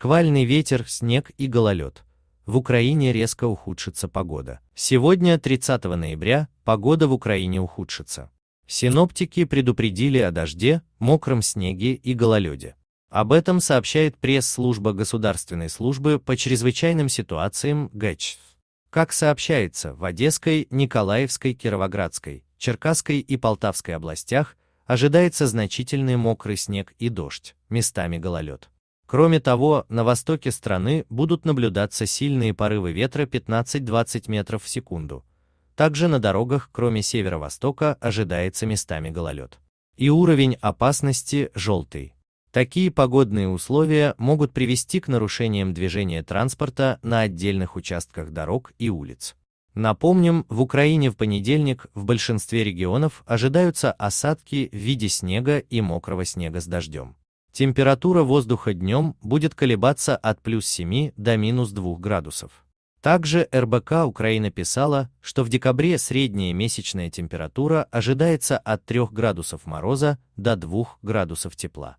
Шквальный ветер, снег и гололед. В Украине резко ухудшится погода. Сегодня, 30 ноября, погода в Украине ухудшится. Синоптики предупредили о дожде, мокром снеге и гололеде. Об этом сообщает пресс-служба Государственной службы по чрезвычайным ситуациям ГЭЧ. Как сообщается, в Одесской, Николаевской, Кировоградской, Черкасской и Полтавской областях ожидается значительный мокрый снег и дождь, местами гололед. Кроме того, на востоке страны будут наблюдаться сильные порывы ветра 15-20 метров в секунду. Также на дорогах, кроме северо-востока, ожидается местами гололед. И уровень опасности желтый. Такие погодные условия могут привести к нарушениям движения транспорта на отдельных участках дорог и улиц. Напомним, в Украине в понедельник в большинстве регионов ожидаются осадки в виде снега и мокрого снега с дождем. Температура воздуха днем будет колебаться от плюс 7 до минус 2 градусов. Также РБК Украина писала, что в декабре средняя месячная температура ожидается от 3 градусов мороза до 2 градусов тепла.